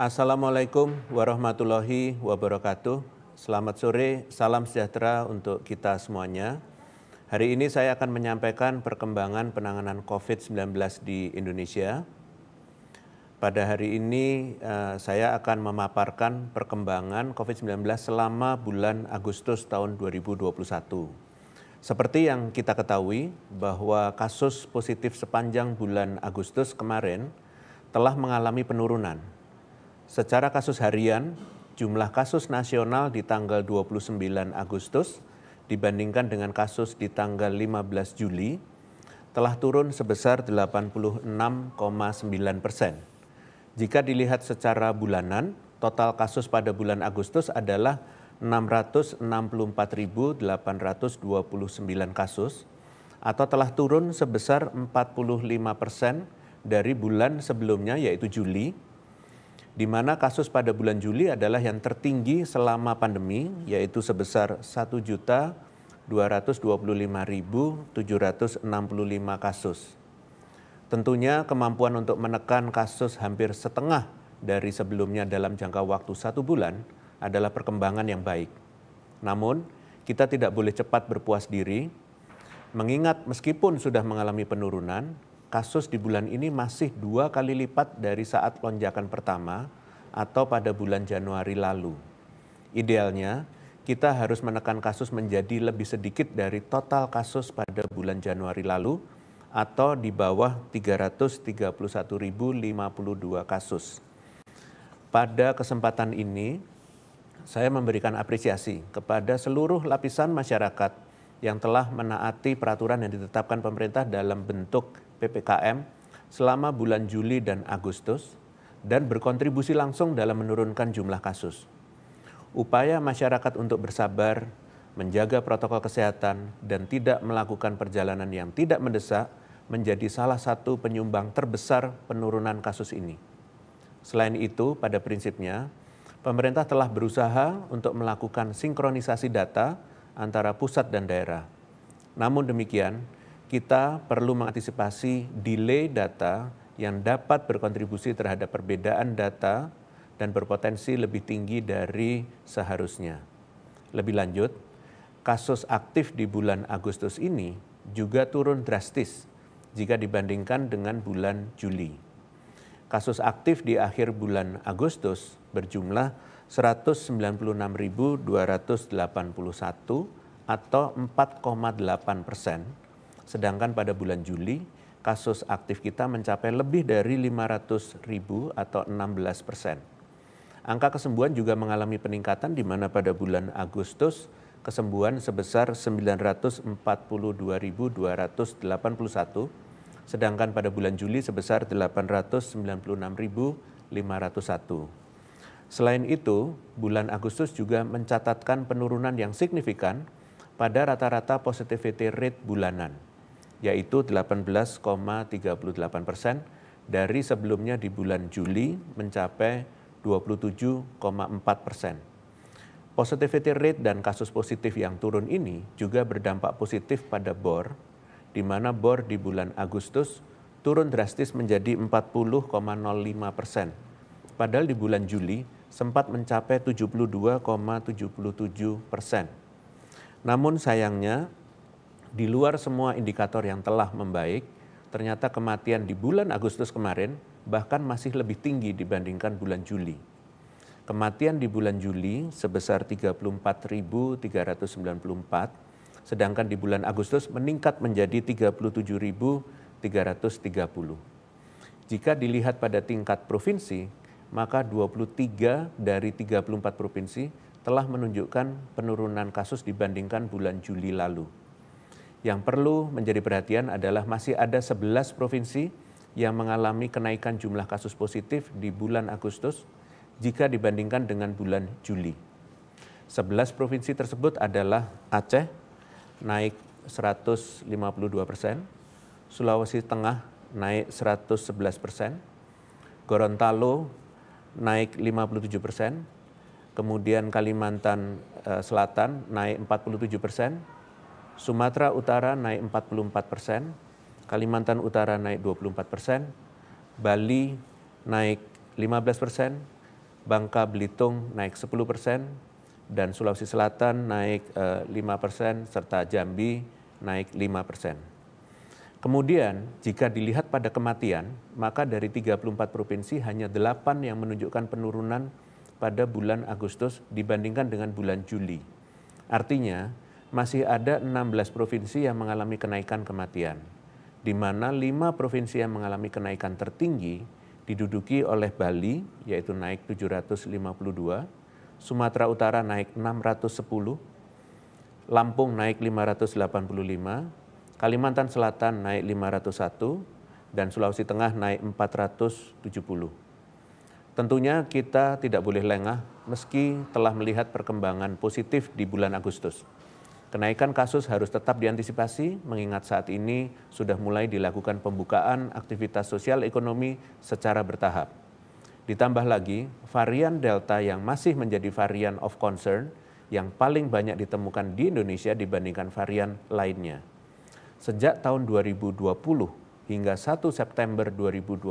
Assalamualaikum warahmatullahi wabarakatuh. Selamat sore, salam sejahtera untuk kita semuanya. Hari ini saya akan menyampaikan perkembangan penanganan COVID-19 di Indonesia. Pada hari ini eh, saya akan memaparkan perkembangan COVID-19 selama bulan Agustus tahun 2021. Seperti yang kita ketahui bahwa kasus positif sepanjang bulan Agustus kemarin telah mengalami penurunan Secara kasus harian, jumlah kasus nasional di tanggal 29 Agustus dibandingkan dengan kasus di tanggal 15 Juli telah turun sebesar 86,9 persen. Jika dilihat secara bulanan, total kasus pada bulan Agustus adalah 664.829 kasus atau telah turun sebesar 45 persen dari bulan sebelumnya yaitu Juli di mana kasus pada bulan Juli adalah yang tertinggi selama pandemi, yaitu sebesar 1.225.765 kasus. Tentunya kemampuan untuk menekan kasus hampir setengah dari sebelumnya dalam jangka waktu satu bulan adalah perkembangan yang baik. Namun, kita tidak boleh cepat berpuas diri, mengingat meskipun sudah mengalami penurunan, kasus di bulan ini masih dua kali lipat dari saat lonjakan pertama atau pada bulan Januari lalu. Idealnya, kita harus menekan kasus menjadi lebih sedikit dari total kasus pada bulan Januari lalu atau di bawah 331.052 kasus. Pada kesempatan ini, saya memberikan apresiasi kepada seluruh lapisan masyarakat yang telah menaati peraturan yang ditetapkan pemerintah dalam bentuk PPKM selama bulan Juli dan Agustus dan berkontribusi langsung dalam menurunkan jumlah kasus. Upaya masyarakat untuk bersabar, menjaga protokol kesehatan, dan tidak melakukan perjalanan yang tidak mendesak menjadi salah satu penyumbang terbesar penurunan kasus ini. Selain itu, pada prinsipnya, pemerintah telah berusaha untuk melakukan sinkronisasi data antara pusat dan daerah. Namun demikian, kita perlu mengantisipasi delay data yang dapat berkontribusi terhadap perbedaan data dan berpotensi lebih tinggi dari seharusnya. Lebih lanjut, kasus aktif di bulan Agustus ini juga turun drastis jika dibandingkan dengan bulan Juli. Kasus aktif di akhir bulan Agustus berjumlah 196.281 atau 4,8 persen. Sedangkan pada bulan Juli, kasus aktif kita mencapai lebih dari 500.000 atau 16 persen. Angka kesembuhan juga mengalami peningkatan di mana pada bulan Agustus kesembuhan sebesar 942.281 sedangkan pada bulan Juli sebesar 896.501. Selain itu, bulan Agustus juga mencatatkan penurunan yang signifikan pada rata-rata positivity rate bulanan, yaitu 18,38 persen dari sebelumnya di bulan Juli mencapai 27,4 persen. Positivity rate dan kasus positif yang turun ini juga berdampak positif pada BOR, di mana BOR di bulan Agustus turun drastis menjadi 40,05 persen. Padahal di bulan Juli sempat mencapai 72,77 persen. Namun sayangnya, di luar semua indikator yang telah membaik, ternyata kematian di bulan Agustus kemarin bahkan masih lebih tinggi dibandingkan bulan Juli. Kematian di bulan Juli sebesar 34.394, sedangkan di bulan Agustus meningkat menjadi 37.330. Jika dilihat pada tingkat provinsi, maka 23 dari 34 provinsi telah menunjukkan penurunan kasus dibandingkan bulan Juli lalu. Yang perlu menjadi perhatian adalah masih ada 11 provinsi yang mengalami kenaikan jumlah kasus positif di bulan Agustus jika dibandingkan dengan bulan Juli. 11 provinsi tersebut adalah Aceh naik 152 persen, Sulawesi Tengah naik 111 persen, Gorontalo naik 57 persen, kemudian Kalimantan eh, Selatan naik 47 persen, Sumatera Utara naik 44 persen, Kalimantan Utara naik 24 persen, Bali naik 15 persen, Bangka Belitung naik 10 persen, dan Sulawesi Selatan naik eh, lima 5 persen, serta Jambi naik 5 persen. Kemudian jika dilihat pada kematian, maka dari 34 provinsi hanya 8 yang menunjukkan penurunan pada bulan Agustus dibandingkan dengan bulan Juli. Artinya, masih ada 16 provinsi yang mengalami kenaikan kematian, di mana 5 provinsi yang mengalami kenaikan tertinggi diduduki oleh Bali, yaitu naik 752, Sumatera Utara naik 610, Lampung naik 585, Kalimantan Selatan naik 501 dan Sulawesi Tengah naik 470. Tentunya kita tidak boleh lengah meski telah melihat perkembangan positif di bulan Agustus. Kenaikan kasus harus tetap diantisipasi mengingat saat ini sudah mulai dilakukan pembukaan aktivitas sosial ekonomi secara bertahap. Ditambah lagi, varian Delta yang masih menjadi varian of concern yang paling banyak ditemukan di Indonesia dibandingkan varian lainnya sejak tahun 2020 hingga 1 September 2021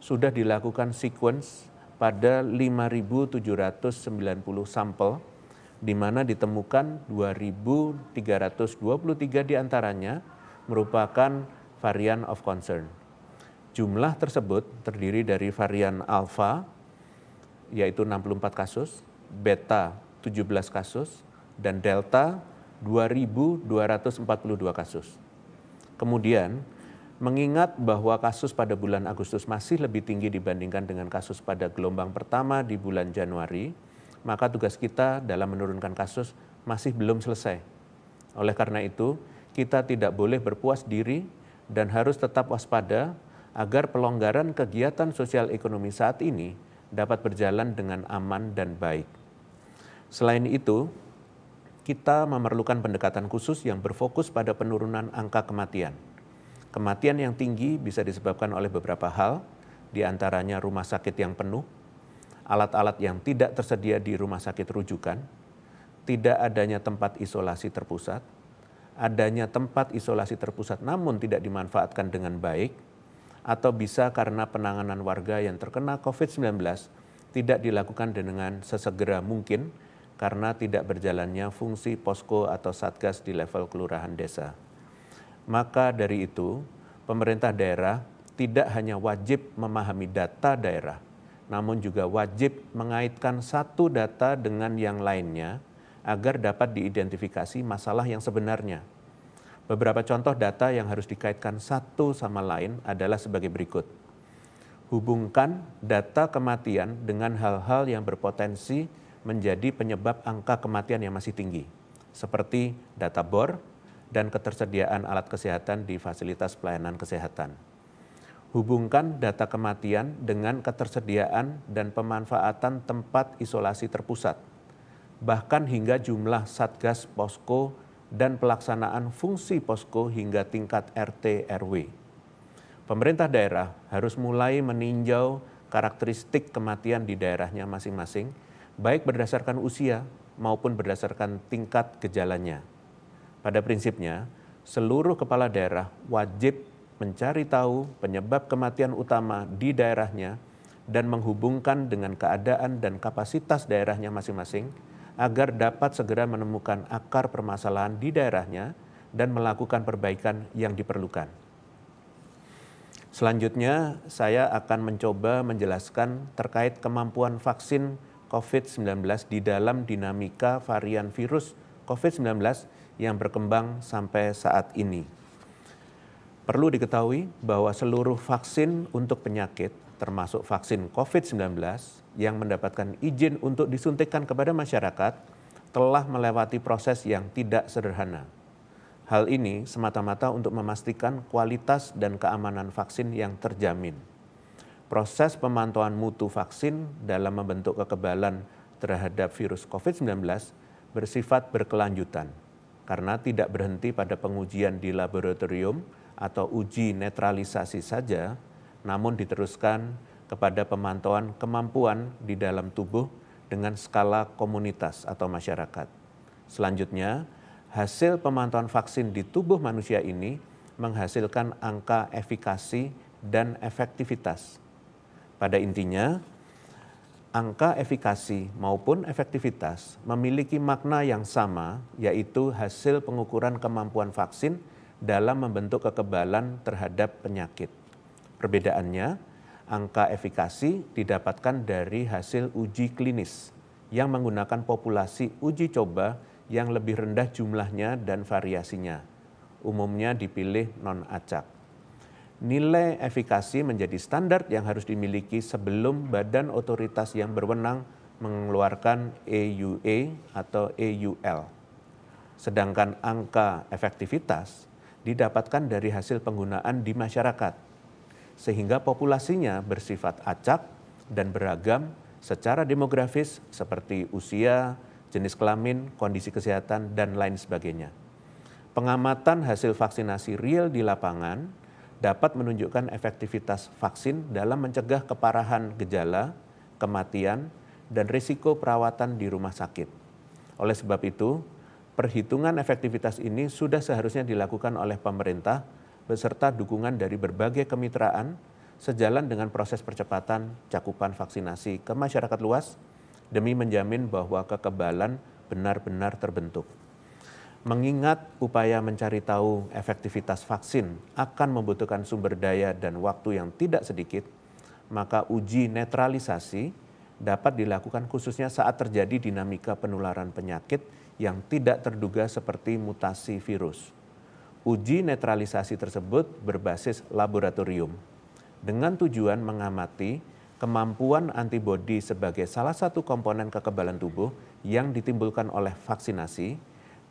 sudah dilakukan sequence pada 5.790 sampel di mana ditemukan 2.323 diantaranya merupakan varian of concern. Jumlah tersebut terdiri dari varian Alpha yaitu 64 kasus, beta 17 kasus, dan delta 2.242 kasus. Kemudian, mengingat bahwa kasus pada bulan Agustus masih lebih tinggi dibandingkan dengan kasus pada gelombang pertama di bulan Januari, maka tugas kita dalam menurunkan kasus masih belum selesai. Oleh karena itu, kita tidak boleh berpuas diri dan harus tetap waspada agar pelonggaran kegiatan sosial ekonomi saat ini dapat berjalan dengan aman dan baik. Selain itu, kita memerlukan pendekatan khusus yang berfokus pada penurunan angka kematian. Kematian yang tinggi bisa disebabkan oleh beberapa hal, diantaranya rumah sakit yang penuh, alat-alat yang tidak tersedia di rumah sakit rujukan, tidak adanya tempat isolasi terpusat, adanya tempat isolasi terpusat namun tidak dimanfaatkan dengan baik, atau bisa karena penanganan warga yang terkena COVID-19 tidak dilakukan dengan sesegera mungkin karena tidak berjalannya fungsi posko atau satgas di level kelurahan desa. Maka dari itu, pemerintah daerah tidak hanya wajib memahami data daerah, namun juga wajib mengaitkan satu data dengan yang lainnya agar dapat diidentifikasi masalah yang sebenarnya. Beberapa contoh data yang harus dikaitkan satu sama lain adalah sebagai berikut. Hubungkan data kematian dengan hal-hal yang berpotensi menjadi penyebab angka kematian yang masih tinggi, seperti data bor dan ketersediaan alat kesehatan di fasilitas pelayanan kesehatan. Hubungkan data kematian dengan ketersediaan dan pemanfaatan tempat isolasi terpusat, bahkan hingga jumlah satgas posko dan pelaksanaan fungsi posko hingga tingkat RT RW. Pemerintah daerah harus mulai meninjau karakteristik kematian di daerahnya masing-masing baik berdasarkan usia maupun berdasarkan tingkat gejalanya. Pada prinsipnya, seluruh kepala daerah wajib mencari tahu penyebab kematian utama di daerahnya dan menghubungkan dengan keadaan dan kapasitas daerahnya masing-masing agar dapat segera menemukan akar permasalahan di daerahnya dan melakukan perbaikan yang diperlukan. Selanjutnya, saya akan mencoba menjelaskan terkait kemampuan vaksin COVID-19 di dalam dinamika varian virus COVID-19 yang berkembang sampai saat ini. Perlu diketahui bahwa seluruh vaksin untuk penyakit, termasuk vaksin COVID-19 yang mendapatkan izin untuk disuntikkan kepada masyarakat, telah melewati proses yang tidak sederhana. Hal ini semata-mata untuk memastikan kualitas dan keamanan vaksin yang terjamin proses pemantauan mutu vaksin dalam membentuk kekebalan terhadap virus COVID-19 bersifat berkelanjutan karena tidak berhenti pada pengujian di laboratorium atau uji netralisasi saja, namun diteruskan kepada pemantauan kemampuan di dalam tubuh dengan skala komunitas atau masyarakat. Selanjutnya, hasil pemantauan vaksin di tubuh manusia ini menghasilkan angka efikasi dan efektivitas pada intinya, angka efikasi maupun efektivitas memiliki makna yang sama, yaitu hasil pengukuran kemampuan vaksin dalam membentuk kekebalan terhadap penyakit. Perbedaannya, angka efikasi didapatkan dari hasil uji klinis yang menggunakan populasi uji coba yang lebih rendah jumlahnya dan variasinya. Umumnya dipilih non-acak nilai efikasi menjadi standar yang harus dimiliki sebelum badan otoritas yang berwenang mengeluarkan EUA atau EUL. Sedangkan angka efektivitas didapatkan dari hasil penggunaan di masyarakat, sehingga populasinya bersifat acak dan beragam secara demografis seperti usia, jenis kelamin, kondisi kesehatan, dan lain sebagainya. Pengamatan hasil vaksinasi real di lapangan dapat menunjukkan efektivitas vaksin dalam mencegah keparahan gejala, kematian, dan risiko perawatan di rumah sakit. Oleh sebab itu, perhitungan efektivitas ini sudah seharusnya dilakukan oleh pemerintah beserta dukungan dari berbagai kemitraan sejalan dengan proses percepatan cakupan vaksinasi ke masyarakat luas demi menjamin bahwa kekebalan benar-benar terbentuk. Mengingat upaya mencari tahu efektivitas vaksin akan membutuhkan sumber daya dan waktu yang tidak sedikit, maka uji netralisasi dapat dilakukan khususnya saat terjadi dinamika penularan penyakit yang tidak terduga seperti mutasi virus. Uji netralisasi tersebut berbasis laboratorium dengan tujuan mengamati kemampuan antibodi sebagai salah satu komponen kekebalan tubuh yang ditimbulkan oleh vaksinasi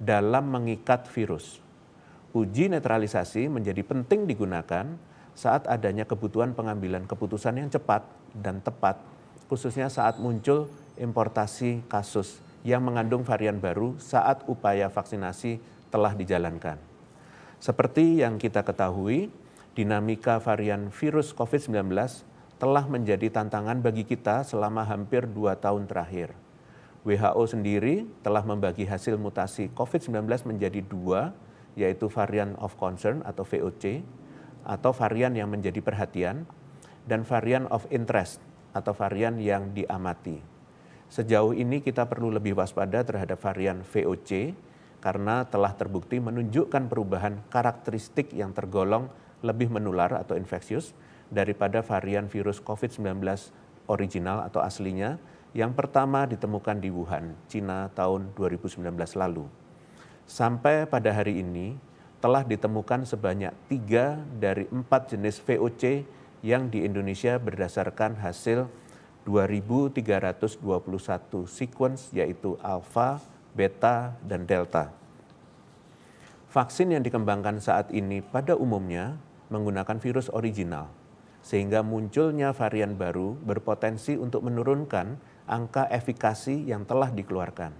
dalam mengikat virus. Uji netralisasi menjadi penting digunakan saat adanya kebutuhan pengambilan keputusan yang cepat dan tepat, khususnya saat muncul importasi kasus yang mengandung varian baru saat upaya vaksinasi telah dijalankan. Seperti yang kita ketahui, dinamika varian virus COVID-19 telah menjadi tantangan bagi kita selama hampir dua tahun terakhir WHO sendiri telah membagi hasil mutasi COVID-19 menjadi dua, yaitu varian of concern atau VOC, atau varian yang menjadi perhatian, dan varian of interest atau varian yang diamati. Sejauh ini kita perlu lebih waspada terhadap varian VOC karena telah terbukti menunjukkan perubahan karakteristik yang tergolong lebih menular atau infeksius daripada varian virus COVID-19 original atau aslinya yang pertama ditemukan di Wuhan, Cina tahun 2019 lalu. Sampai pada hari ini telah ditemukan sebanyak tiga dari empat jenis VOC yang di Indonesia berdasarkan hasil 2321 sequence yaitu alfa, beta, dan delta. Vaksin yang dikembangkan saat ini pada umumnya menggunakan virus original, sehingga munculnya varian baru berpotensi untuk menurunkan angka efikasi yang telah dikeluarkan.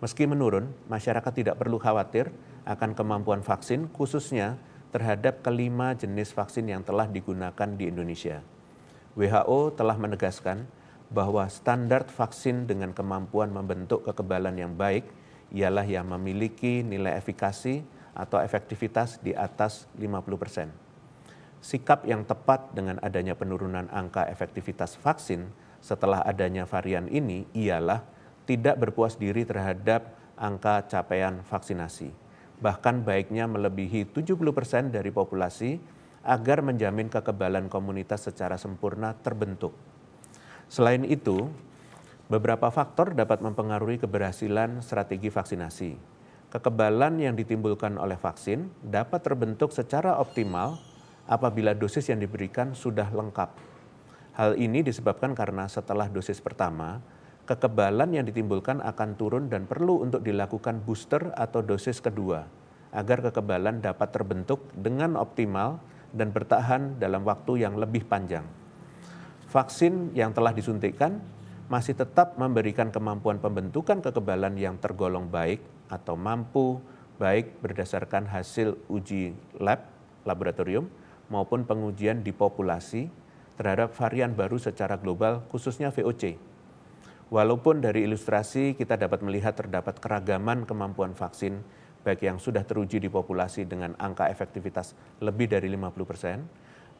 Meski menurun, masyarakat tidak perlu khawatir akan kemampuan vaksin khususnya terhadap kelima jenis vaksin yang telah digunakan di Indonesia. WHO telah menegaskan bahwa standar vaksin dengan kemampuan membentuk kekebalan yang baik ialah yang memiliki nilai efikasi atau efektivitas di atas 50%. Sikap yang tepat dengan adanya penurunan angka efektivitas vaksin setelah adanya varian ini ialah tidak berpuas diri terhadap angka capaian vaksinasi. Bahkan baiknya melebihi 70% dari populasi agar menjamin kekebalan komunitas secara sempurna terbentuk. Selain itu, beberapa faktor dapat mempengaruhi keberhasilan strategi vaksinasi. Kekebalan yang ditimbulkan oleh vaksin dapat terbentuk secara optimal apabila dosis yang diberikan sudah lengkap Hal ini disebabkan karena setelah dosis pertama, kekebalan yang ditimbulkan akan turun dan perlu untuk dilakukan booster atau dosis kedua agar kekebalan dapat terbentuk dengan optimal dan bertahan dalam waktu yang lebih panjang. Vaksin yang telah disuntikkan masih tetap memberikan kemampuan pembentukan kekebalan yang tergolong baik atau mampu baik berdasarkan hasil uji lab laboratorium maupun pengujian di populasi terhadap varian baru secara global, khususnya VOC. Walaupun dari ilustrasi kita dapat melihat terdapat keragaman kemampuan vaksin, baik yang sudah teruji di populasi dengan angka efektivitas lebih dari 50 persen,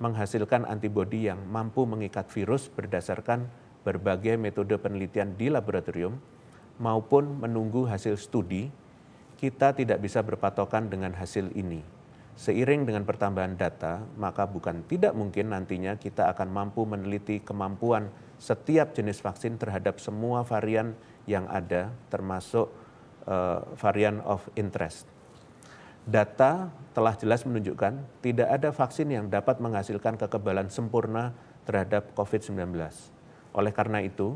menghasilkan antibodi yang mampu mengikat virus berdasarkan berbagai metode penelitian di laboratorium, maupun menunggu hasil studi, kita tidak bisa berpatokan dengan hasil ini Seiring dengan pertambahan data, maka bukan tidak mungkin nantinya kita akan mampu meneliti kemampuan setiap jenis vaksin terhadap semua varian yang ada, termasuk uh, varian of interest. Data telah jelas menunjukkan tidak ada vaksin yang dapat menghasilkan kekebalan sempurna terhadap COVID-19. Oleh karena itu,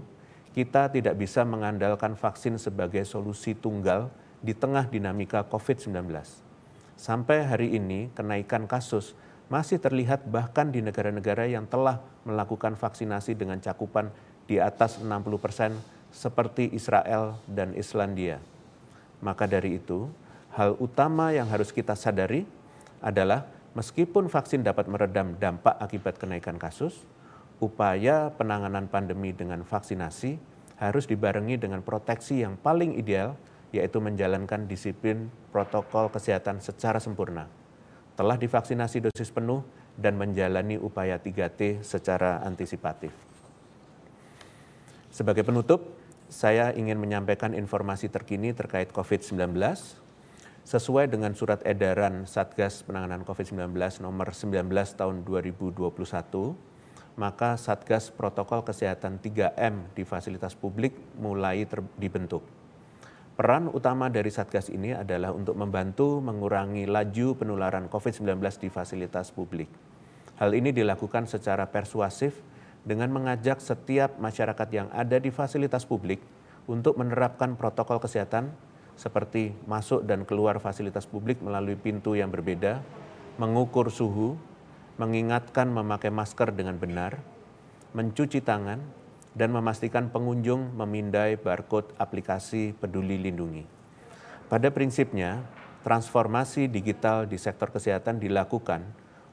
kita tidak bisa mengandalkan vaksin sebagai solusi tunggal di tengah dinamika COVID-19 Sampai hari ini kenaikan kasus masih terlihat bahkan di negara-negara yang telah melakukan vaksinasi dengan cakupan di atas 60 persen seperti Israel dan Islandia. Maka dari itu, hal utama yang harus kita sadari adalah meskipun vaksin dapat meredam dampak akibat kenaikan kasus, upaya penanganan pandemi dengan vaksinasi harus dibarengi dengan proteksi yang paling ideal yaitu menjalankan disiplin protokol kesehatan secara sempurna, telah divaksinasi dosis penuh, dan menjalani upaya 3T secara antisipatif. Sebagai penutup, saya ingin menyampaikan informasi terkini terkait COVID-19. Sesuai dengan surat edaran Satgas Penanganan COVID-19 nomor 19 tahun 2021, maka Satgas Protokol Kesehatan 3M di fasilitas publik mulai dibentuk Peran utama dari Satgas ini adalah untuk membantu mengurangi laju penularan COVID-19 di fasilitas publik. Hal ini dilakukan secara persuasif dengan mengajak setiap masyarakat yang ada di fasilitas publik untuk menerapkan protokol kesehatan seperti masuk dan keluar fasilitas publik melalui pintu yang berbeda, mengukur suhu, mengingatkan memakai masker dengan benar, mencuci tangan, dan memastikan pengunjung memindai barcode aplikasi Peduli Lindungi. Pada prinsipnya, transformasi digital di sektor kesehatan dilakukan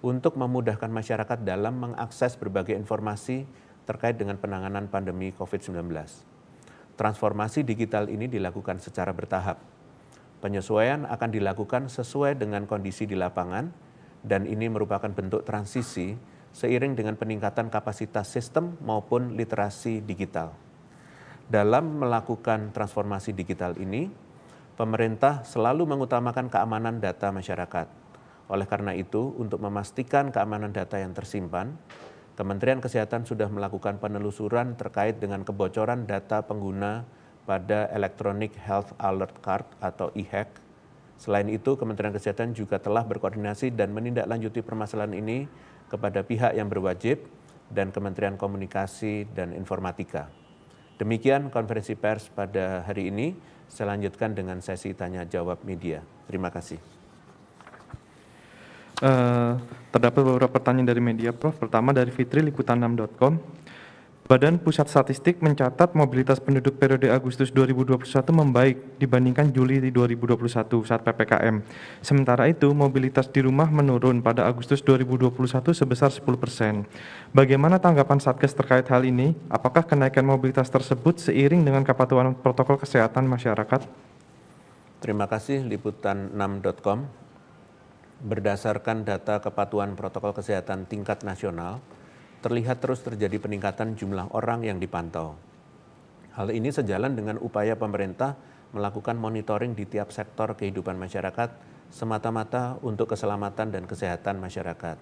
untuk memudahkan masyarakat dalam mengakses berbagai informasi terkait dengan penanganan pandemi COVID-19. Transformasi digital ini dilakukan secara bertahap. Penyesuaian akan dilakukan sesuai dengan kondisi di lapangan, dan ini merupakan bentuk transisi seiring dengan peningkatan kapasitas sistem maupun literasi digital. Dalam melakukan transformasi digital ini, pemerintah selalu mengutamakan keamanan data masyarakat. Oleh karena itu, untuk memastikan keamanan data yang tersimpan, Kementerian Kesehatan sudah melakukan penelusuran terkait dengan kebocoran data pengguna pada Electronic Health Alert Card atau e Selain itu, Kementerian Kesehatan juga telah berkoordinasi dan menindaklanjuti permasalahan ini kepada pihak yang berwajib dan Kementerian Komunikasi dan Informatika. Demikian konferensi pers pada hari ini. Saya lanjutkan dengan sesi tanya jawab media. Terima kasih. Uh, terdapat beberapa pertanyaan dari media, Prof. Pertama dari Fitri Liputan6.com. Badan Pusat Statistik mencatat mobilitas penduduk periode Agustus 2021 membaik dibandingkan Juli 2021 saat PPKM. Sementara itu, mobilitas di rumah menurun pada Agustus 2021 sebesar 10 persen. Bagaimana tanggapan Satgas terkait hal ini? Apakah kenaikan mobilitas tersebut seiring dengan kepatuhan protokol kesehatan masyarakat? Terima kasih liputan6.com. Berdasarkan data kepatuhan protokol kesehatan tingkat nasional, terlihat terus terjadi peningkatan jumlah orang yang dipantau. Hal ini sejalan dengan upaya pemerintah melakukan monitoring di tiap sektor kehidupan masyarakat semata-mata untuk keselamatan dan kesehatan masyarakat.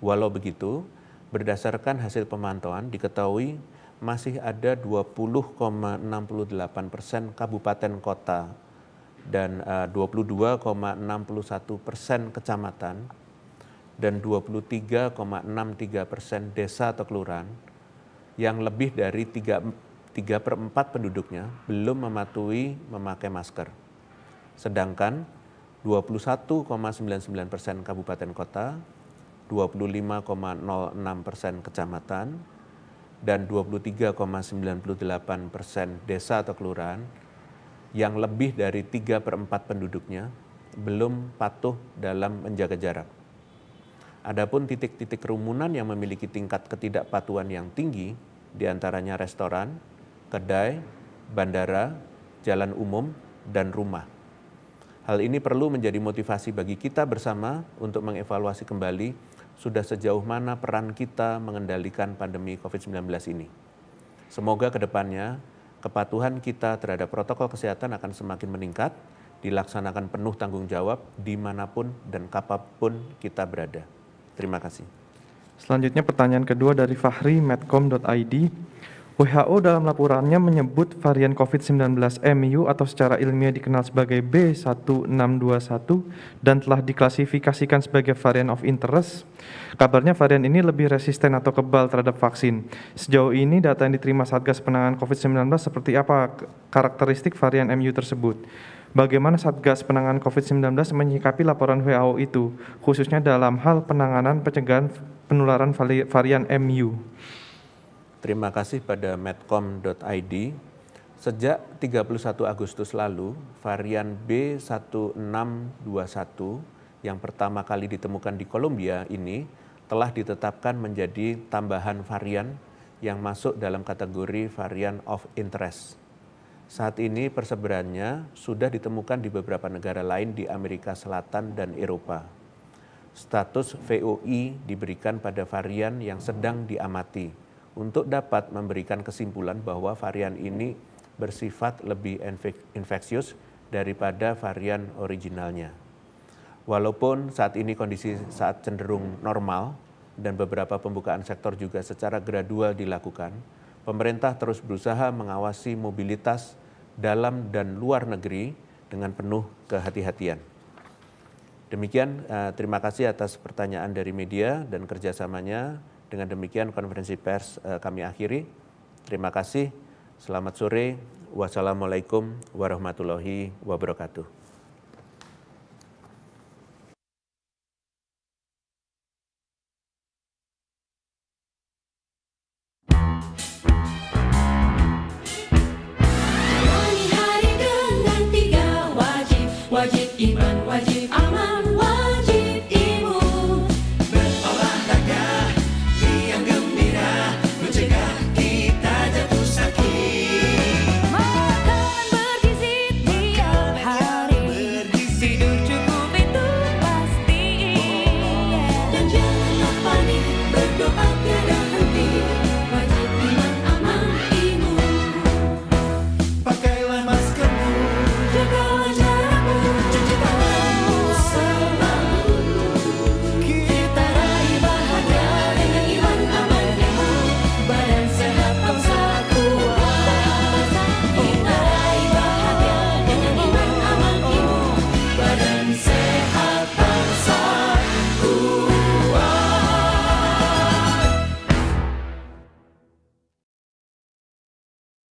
Walau begitu, berdasarkan hasil pemantauan diketahui masih ada 20,68 persen kabupaten kota dan 22,61 eh, persen kecamatan dan 23,63 persen desa atau kelurahan yang lebih dari 3, 3 per 4 penduduknya belum mematuhi memakai masker. Sedangkan 21,99 persen kabupaten kota, 25,06 persen kecamatan, dan 23,98 persen desa atau kelurahan yang lebih dari 3 per 4 penduduknya belum patuh dalam menjaga jarak. Adapun titik-titik kerumunan yang memiliki tingkat ketidakpatuhan yang tinggi, diantaranya restoran, kedai, bandara, jalan umum, dan rumah. Hal ini perlu menjadi motivasi bagi kita bersama untuk mengevaluasi kembali sudah sejauh mana peran kita mengendalikan pandemi COVID-19 ini. Semoga kedepannya kepatuhan kita terhadap protokol kesehatan akan semakin meningkat, dilaksanakan penuh tanggung jawab dimanapun dan kapanpun kita berada. Terima kasih. Selanjutnya pertanyaan kedua dari Fahri Medcom.id. WHO dalam laporannya menyebut varian COVID-19 MU atau secara ilmiah dikenal sebagai B1621 dan telah diklasifikasikan sebagai varian of interest. Kabarnya varian ini lebih resisten atau kebal terhadap vaksin. Sejauh ini data yang diterima Satgas Penanganan COVID-19 seperti apa karakteristik varian MU tersebut? Bagaimana Satgas Penanganan COVID-19 menyikapi laporan WHO itu, khususnya dalam hal penanganan pencegahan penularan varian MU? Terima kasih pada medcom.id. Sejak 31 Agustus lalu, varian B1621 yang pertama kali ditemukan di Kolombia ini telah ditetapkan menjadi tambahan varian yang masuk dalam kategori varian of interest. Saat ini perseberannya sudah ditemukan di beberapa negara lain di Amerika Selatan dan Eropa. Status VOI diberikan pada varian yang sedang diamati untuk dapat memberikan kesimpulan bahwa varian ini bersifat lebih infeksius daripada varian originalnya. Walaupun saat ini kondisi saat cenderung normal dan beberapa pembukaan sektor juga secara gradual dilakukan, pemerintah terus berusaha mengawasi mobilitas dalam dan luar negeri dengan penuh kehati-hatian. Demikian, eh, terima kasih atas pertanyaan dari media dan kerjasamanya. Dengan demikian, konferensi pers eh, kami akhiri. Terima kasih. Selamat sore. Wassalamualaikum warahmatullahi wabarakatuh.